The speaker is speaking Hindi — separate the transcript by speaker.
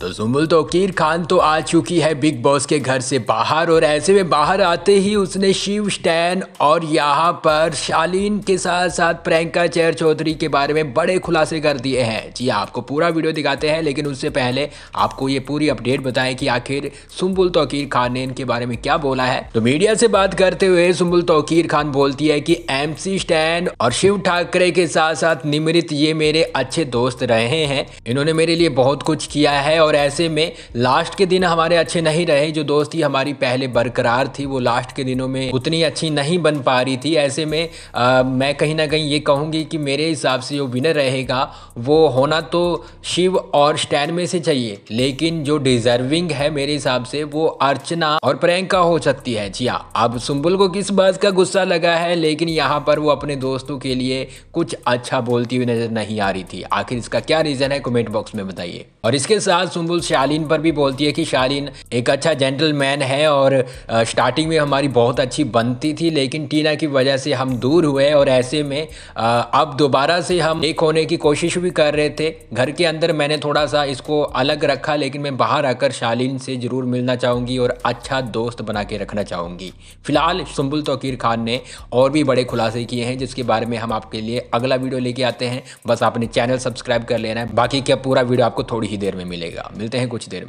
Speaker 1: तो जुमुल तोकीर खान तो आ चुकी है बिग बॉस के घर से बाहर और ऐसे में बाहर आते ही उसने शिव स्टैन और यहाँ पर शालीन के साथ साथ प्रियंका चैर चौधरी के बारे में बड़े खुलासे कर दिए हैं जी हाँ, आपको पूरा वीडियो दिखाते हैं लेकिन उससे पहले आपको ये पूरी अपडेट बताएं कि आखिर सुम्बुल तोकीर खान ने इनके बारे में क्या बोला है तो मीडिया से बात करते हुए सुम्बुल तोकीर खान बोलती है कि एम स्टैन और शिव ठाकरे के साथ साथ निमृत ये मेरे अच्छे दोस्त रहे हैं इन्होंने मेरे लिए बहुत कुछ किया है और और ऐसे में लास्ट के दिन हमारे अच्छे नहीं रहे जो दोस्ती हमारी पहले बरकरार थी वो लास्ट के दिनों में उतनी अच्छी नहीं बन पा रही थी ऐसे में आ, मैं कहीं ना कहीं ये कहूँगी कि मेरे हिसाब से जो विनर रहेगा वो होना तो शिव और स्टैन में से चाहिए लेकिन जो डिजर्विंग है मेरे हिसाब से वो अर्चना और प्रियंका हो सकती है जी हाँ अब सुम्बुल को किस बात का गुस्सा लगा है लेकिन यहाँ पर वो अपने दोस्तों के लिए कुछ अच्छा बोलती हुई नजर नहीं आ रही थी आखिर इसका क्या रीज़न है कमेंट बॉक्स में बताइए और इसके साथ सुम्बुल शालीन पर भी बोलती है कि शालीन एक अच्छा जेंटलमैन है और स्टार्टिंग में हमारी बहुत अच्छी बनती थी लेकिन टीना की वजह से हम दूर हुए और ऐसे में अब दोबारा से हम एक होने की कोशिश भी कर रहे थे घर के अंदर मैंने थोड़ा सा इसको अलग रखा लेकिन मैं बाहर आकर शालीन से ज़रूर मिलना चाहूँगी और अच्छा दोस्त बना के रखना चाहूँगी फिलहाल सुम्बुल तोकीर खान ने और भी बड़े खुलासे किए हैं जिसके बारे में हम आपके लिए अगला वीडियो लेके आते हैं बस आपने चैनल सब्सक्राइब कर लेना है बाकी क्या पूरा वीडियो आपको थोड़ी ही देर में मिलेगा मिलते हैं कुछ देर में